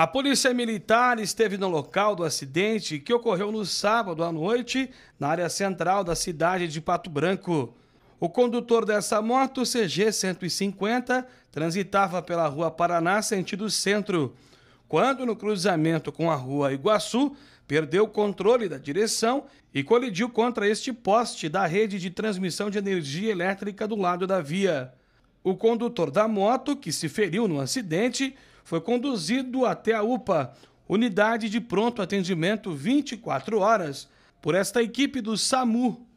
A polícia militar esteve no local do acidente que ocorreu no sábado à noite, na área central da cidade de Pato Branco. O condutor dessa moto, CG 150, transitava pela rua Paraná, sentido centro. Quando no cruzamento com a rua Iguaçu, perdeu o controle da direção e colidiu contra este poste da rede de transmissão de energia elétrica do lado da via. O condutor da moto, que se feriu no acidente, foi conduzido até a UPA, unidade de pronto atendimento 24 horas, por esta equipe do SAMU